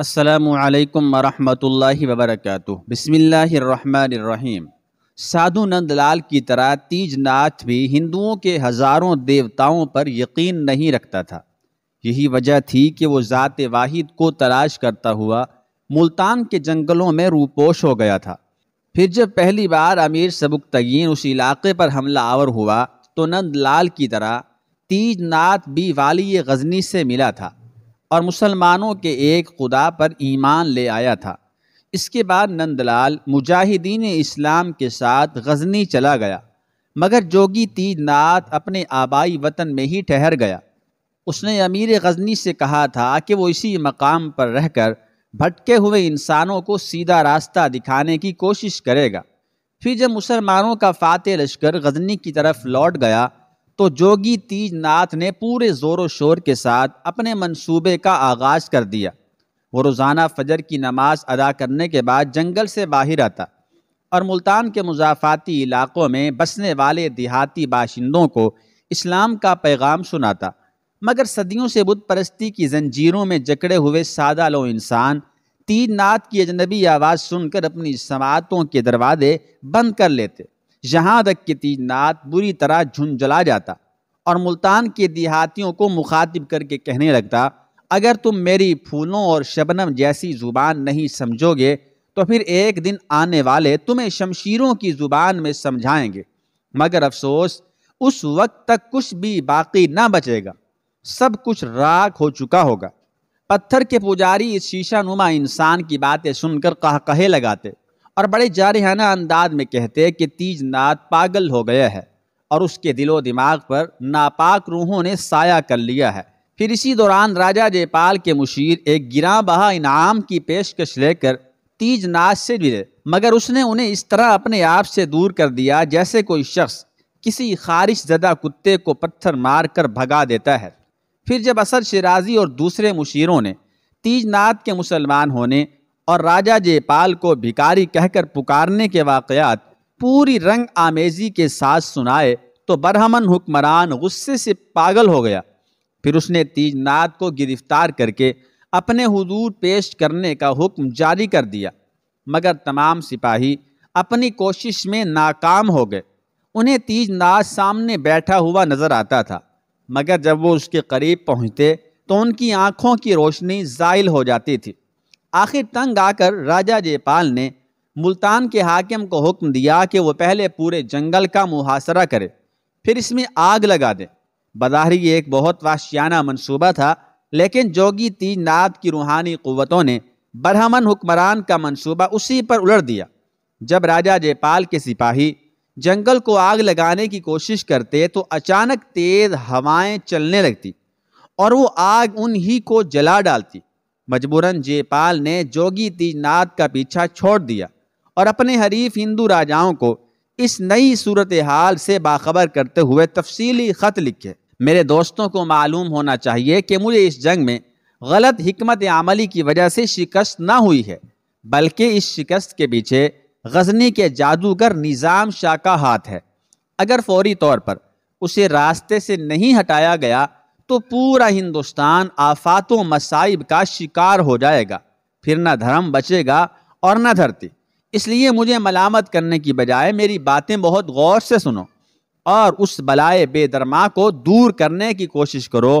असलकम वरहमल वबरक बसमीम साधु नंदलाल की तरह तीज नाथ भी हिंदुओं के हज़ारों देवताओं पर यकीन नहीं रखता था यही वजह थी कि वो ज़ात वाहिद को तलाश करता हुआ मुल्तान के जंगलों में रूपोश हो गया था फिर जब पहली बार अमीर सबुकतगीन उस इलाके पर हमला आवर हुआ तो नंदलाल की तरह तीजनाथ भी वाली गजनी से मिला था और मुसलमानों के एक खुदा पर ईमान ले आया था इसके बाद नंदलाल मुजाहिदीन इस्लाम के साथ गजनी चला गया मगर जोगी तीजनाथ अपने आबाई वतन में ही ठहर गया उसने अमीर गजनी से कहा था कि वो इसी मकाम पर रहकर भटके हुए इंसानों को सीधा रास्ता दिखाने की कोशिश करेगा फिर जब मुसलमानों का फातह लश्कर गजनी की तरफ लौट गया तो जोगी तीज नाथ ने पूरे ज़ोर शोर के साथ अपने मंसूबे का आगाज़ कर दिया वो रोज़ाना फजर की नमाज अदा करने के बाद जंगल से बाहर आता और मुल्तान के मुजाफाती इलाक़ों में बसने वाले देहाती बाशिंदों को इस्लाम का पैगाम सुनाता मगर सदियों से बुत परस्ती की जंजीरों में जकड़े हुए सादा लो इंसान तीज नाथ की अजनबी आवाज़ सुनकर अपनी समातों के दरवाजे बंद कर लेते यहाँ तक कि तीजनाथ बुरी तरह झुंझला जाता और मुल्तान के देहातियों को मुखातिब करके कहने लगता अगर तुम मेरी फूलों और शबनम जैसी ज़ुबान नहीं समझोगे तो फिर एक दिन आने वाले तुम्हें शमशीरों की ज़ुबान में समझाएंगे मगर अफसोस उस वक्त तक कुछ भी बाकी ना बचेगा सब कुछ राख हो चुका होगा पत्थर के पुजारी इस शीशा नुमा इंसान की बातें सुनकर कह कहे लगाते और बड़े जारहाना अंदाज में कहते कि तीज नाथ पागल हो गया है और उसके दिलो दिमाग पर नापाक रूहों ने साया कर लिया है फिर इसी दौरान राजा जयपाल के मुशीर एक गिरा बहा इनाम की पेशकश लेकर तीज नाथ से मिले मगर उसने उन्हें इस तरह अपने आप से दूर कर दिया जैसे कोई शख्स किसी खारिश जदा कुत्ते को पत्थर मार कर भगा देता है फिर जब असर शराजी और दूसरे मुशीरों ने तीज नाथ के मुसलमान होने और राजा जयपाल को भिकारी कहकर पुकारने के वाकयात पूरी रंग आमेजी के साथ सुनाए तो बरहमन हुक्मरान गुस्से से पागल हो गया फिर उसने तीजनाद को गिरफ्तार करके अपने हुजूर पेश करने का हुक्म जारी कर दिया मगर तमाम सिपाही अपनी कोशिश में नाकाम हो गए उन्हें तीजनाथ सामने बैठा हुआ नज़र आता था मगर जब वो उसके करीब पहुँचते तो उनकी आँखों की रोशनी ज़ाइल हो जाती थी आखिर तंग आकर राजा जयपाल ने मुल्तान के हाकिम को हुक्म दिया कि वो पहले पूरे जंगल का मुहासरा करे फिर इसमें आग लगा दे बदाहरी ये एक बहुत वाशियाना मंसूबा था लेकिन जोगी तीज नाद की रूहानी क़वतों ने बरहमन हुक्मरान का मंसूबा उसी पर उलट दिया जब राजा जयपाल के सिपाही जंगल को आग लगाने की कोशिश करते तो अचानक तेज़ हवाएं चलने लगती और वो आग उन को जला डालती मजबूरन जयपाल ने जोगी तीजनाथ का पीछा छोड़ दिया और अपने हरीफ हिंदू राजाओं को इस नई सूरत हाल से बाखबर करते हुए तफसीली ख़त लिखे मेरे दोस्तों को मालूम होना चाहिए कि मुझे इस जंग में गलत हमत आमली की वजह से शिकस्त ना हुई है बल्कि इस शिकस्त के पीछे गजनी के जादूगर निज़ाम शाह का हाथ है अगर फौरी तौर पर उसे रास्ते से नहीं हटाया गया तो पूरा हिंदुस्तान आफातों मसाइब का शिकार हो जाएगा फिर ना धर्म बचेगा और ना धरती इसलिए मुझे मलामत करने की बजाय मेरी बातें बहुत गौर से सुनो और उस बलाए बेदरमा को दूर करने की कोशिश करो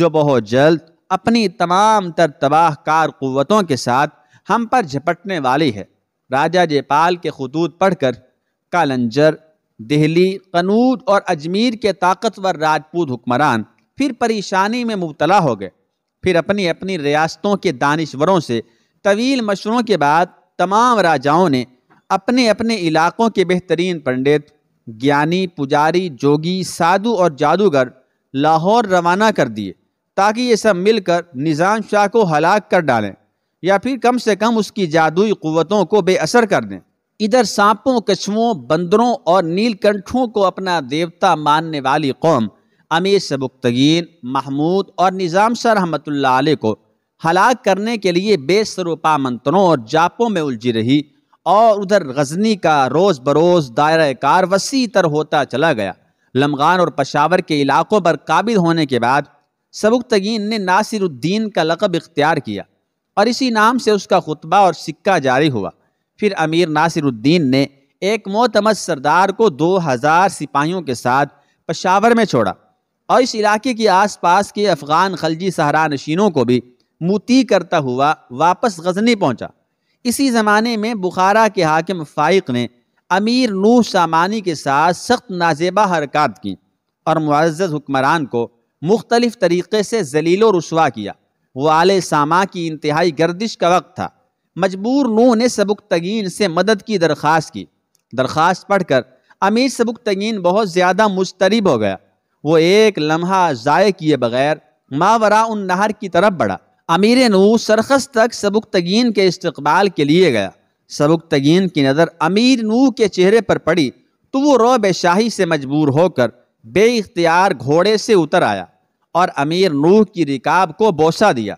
जो बहुत जल्द अपनी तमाम तर कार क़वतों के साथ हम पर झपटने वाली है राजा जयपाल के खतूत पढ़कर कालंजर दिल्ली कनूज और अजमेर के ताकतवर राजपूत हुक्मरान फिर परेशानी में मुबतला हो गए फिर अपनी अपनी रियासतों के दानश्वरों से तवील मशरों के बाद तमाम राजाओं ने अपने अपने इलाकों के बेहतरीन पंडित ज्ञानी पुजारी जोगी साधु और जादूगर लाहौर रवाना कर दिए ताकि ये सब मिलकर निज़ाम शाह को हलाक कर डालें या फिर कम से कम उसकी जादुई क़वतों को बेअसर कर दें इधर सांपों कछुओं बंदरों और नीलकंठों को अपना देवता मानने वाली कौम अमीर सबुकतगीन महमूद और निज़ाम शाह रहमत को हलाक करने के लिए बेसरूपा मंत्रों और जापों में उलझी रही और उधर गजनी का रोज़ बरोज़ दायरा कार वसी तर होता चला गया लमगान और पशावर के इलाकों पर काबिल होने के बाद सबुकतगीन ने नासिरुद्दीन का लकब इख्तियार किया और इसी नाम से उसका खुतबा और सिक्का जारी हुआ फिर अमीर नासिरुद्दीन ने एक मोतमद सरदार को दो हज़ार सिपाहियों के साथ पशावर में छोड़ा और इस इलाके के आसपास के अफगान खलजी सहरा नशीनों को भी मुती करता हुआ वापस गजनी पहुंचा इसी ज़माने में बुखारा के हाकिम फ़ाइक ने अमीर नूह सामानी के साथ सख्त नाजेबा हरकत की और मुआज़ हुक्मरान को मुख्तलिफ तरीक़े से जलील व रसवा किया वाल सामा की इंतहाई गर्दिश का वक्त था मजबूर नूह ने सबुक तगीन से मदद की दरख्वास्त की दरख्वास्त पढ़कर अमीर सबुक तगीन बहुत ज़्यादा मुस्तरब हो गया वो एक लम्हा ज़ाय किए बगैर मावरा उन नहर की तरफ बढ़ा अमीर नू सरखस तक सबुक तगीन के इस्तबाल के लिए गया सबुक तगीन की नज़र अमीर नू के चेहरे पर पड़ी तो वो रोब शाही से मजबूर होकर बेख्तियार घोड़े से उतर आया और अमीर नू की रिकाब को बोसा दिया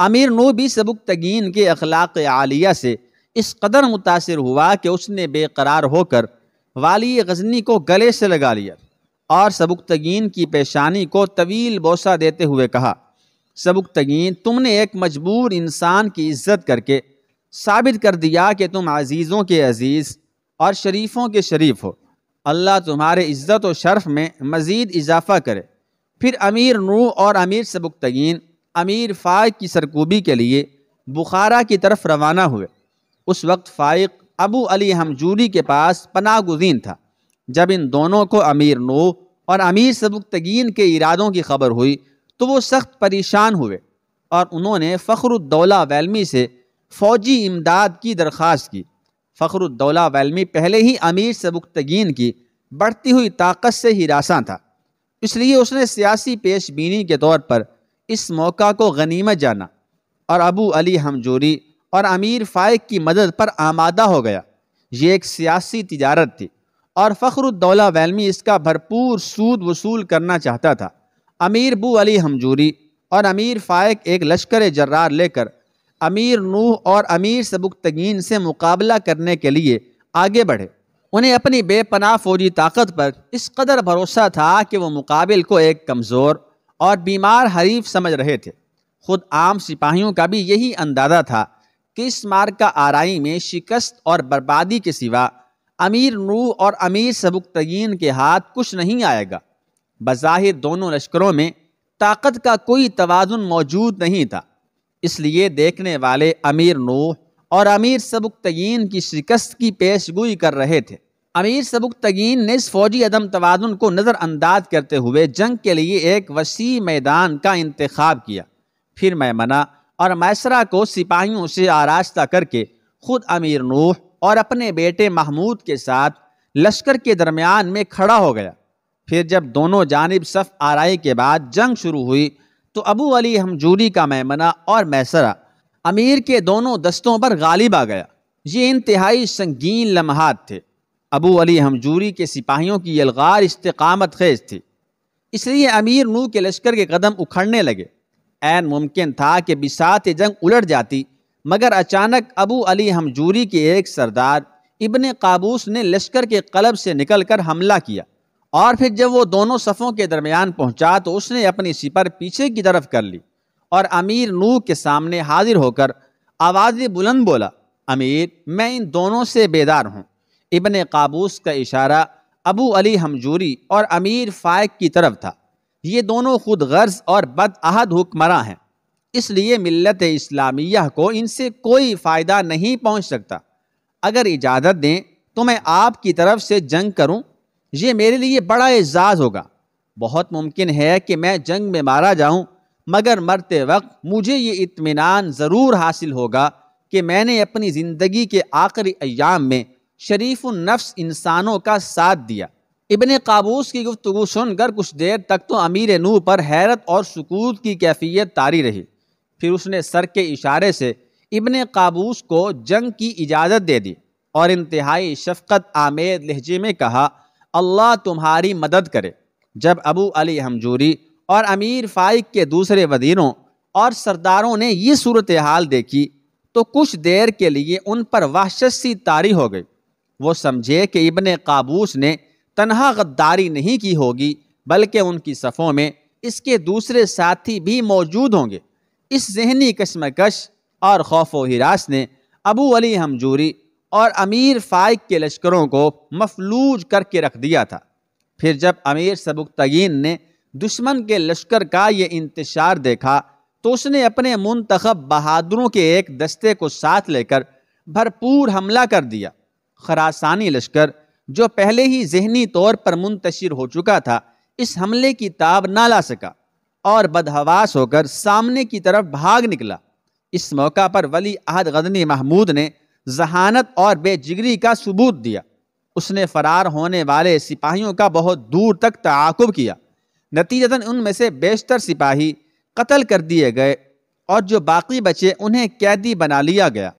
अमीर नू भी सबुक तगीन के अखलाक आलिया से इस कदर मुतासर हुआ कि उसने बेकरार होकर वाली गजनी को गले से लगा लिया और सबुकतगीन की पेशानी को तवील बोसा देते हुए कहा सबुकतगीन तुमने एक मजबूर इंसान की इज्जत करके साबित कर दिया कि तुम अजीज़ों के अजीज़ और शरीफों के शरीफ हो अल्लाह तुम्हारे इज़्ज़त व शर्फ में मज़ीद इजाफ़ा करे फिर अमीर नूह और अमीर सबुकतगीन अमीर फ़ाइक की सरकूबी के लिए बुखारा की तरफ रवाना हुए उस वक्त फ़ाइक अबू अली हमजूरी के पास पनागुजीन गुजीन था जब इन दोनों को अमीर नो और अमीर सबुकतगीन के इरादों की खबर हुई तो वो सख्त परेशान हुए और उन्होंने फ़खरुद्दौला वैलमी से फ़ौजी इमदाद की दरख्वास्त की फ़खरुद्दौला वैलमी पहले ही अमीर सबुकतगीन की बढ़ती हुई ताकत से हिरासा था इसलिए उसने सियासी पेशबीनी के तौर पर इस मौका को गनीमत जाना और अबू अली हमजूरी और अमीर फ़ायक की मदद पर आमादा हो गया ये एक सियासी तजारत थी और फ़खरुद्दौला वैलमी इसका भरपूर सूद वसूल करना चाहता था अमीर बू अली हमजूरी और अमीर फ़ायक एक लश्कर जर्रार लेकर अमीर नूह और अमीर सबुकतगीन से मुकाबला करने के लिए आगे बढ़े उन्हें अपनी बेपना फौजी ताकत पर इस कदर भरोसा था कि वो मुकाबिल को एक कमज़ोर और बीमार हरीफ समझ रहे थे खुद आम सिपाहियों का भी यही अंदाज़ा था कि इस मार्ग का आरई में शिकस्त और बर्बादी के सिवा अमीर नू और अमीर सबुकतगीन के हाथ कुछ नहीं आएगा बज़ाहिर दोनों लश्करों में ताकत का कोई तोज़ुन मौजूद नहीं था इसलिए देखने वाले अमीर नूह और अमीर सबुकतगीन की शिकस्त की पेशगोई कर रहे थे अमीर सबुक सबुकतगीन ने इस फौजी अदम तोज़ुन को नज़रअंदाज करते हुए जंग के लिए एक वसी मैदान का इंतखब किया फिर मैमना और मैसरा को सिपाहियों से आरास्ता करके ख़ुद अमीर नूह और अपने बेटे महमूद के साथ लश्कर के दरमियान में खड़ा हो गया फिर जब दोनों जानब सफ आरई के बाद जंग शुरू हुई तो अबू अली हमजूरी का मैमना और मैसरा अमीर के दोनों दस्तों पर गालिब आ गया ये इंतहाई संगीन लम्हात थे अबू अली हमजूरी के सिपाहियों की यलगार इस्तकामत खेज थी इसलिए अमीर नू के लश्कर के कदम उखड़ने लगे एन मुमकिन था कि बिसात जंग उलट जाती मगर अचानक अबू अली हमजूरी के एक सरदार इबन काबूस ने लश्कर के कलब से निकलकर हमला किया और फिर जब वो दोनों सफ़ों के दरमियान पहुंचा तो उसने अपनी सिपर पीछे की तरफ कर ली और अमीर नू के सामने हाजिर होकर आवाज़ बुलंद बोला अमीर मैं इन दोनों से बेदार हूँ इबन काबूस का इशारा अबू अली हमजूरी और अमीर फायक की तरफ था ये दोनों खुद गर्ज और बद आहद हैं इसलिए मिलत इस्लामिया को इनसे कोई फ़ायदा नहीं पहुंच सकता अगर इजाज़त दें तो मैं आपकी तरफ से जंग करूं, ये मेरे लिए बड़ा एजाज़ होगा बहुत मुमकिन है कि मैं जंग में मारा जाऊं, मगर मरते वक्त मुझे ये इत्मीनान ज़रूर हासिल होगा कि मैंने अपनी ज़िंदगी के आखिरी अयाम में शरीफ नफ्स इंसानों का साथ दिया इबन काबूस की गुफ्तु सुनकर कुछ देर तक तो अमीर नू पर हैरत और सकूत की कैफियत तारी रही फिर उसने सर के इशारे से इबन काबूस को जंग की इजाज़त दे दी और इंतहाई शफकत आमेर लहजे में कहा अल्लाह तुम्हारी मदद करे जब अबू अली हमजूरी और अमीर फाइक के दूसरे वजीरों और सरदारों ने ये सूरत हाल देखी तो कुछ देर के लिए उन पर वहशत सी तारी हो गई वो समझे कि इबन काबूस ने तनहा गद्दारी नहीं की होगी बल्कि उनकी सफ़ों में इसके दूसरे साथी भी मौजूद होंगे इस जहनी कशमकश और खौफ व हिरास ने अबू अली हमजूरी और अमीर फ़ाइक के लश्करों को मफलूज करके रख दिया था फिर जब अमीर सबुकतगीन ने दुश्मन के लश्कर का ये इंतशार देखा तो उसने अपने मुंतखब बहादुरों के एक दस्ते को साथ लेकर भरपूर हमला कर दिया खरासानी लश्कर जो पहले ही जहनी तौर पर मुंतशिर हो चुका था इस हमले की ताब ना ला सका और बदहवास होकर सामने की तरफ भाग निकला इस मौका पर वली अहद गदनी महमूद ने जहानत और बेजिगरी का सबूत दिया उसने फरार होने वाले सिपाहियों का बहुत दूर तक तकब किया नतीजतन उनमें से बेशतर सिपाही कत्ल कर दिए गए और जो बाकी बचे उन्हें कैदी बना लिया गया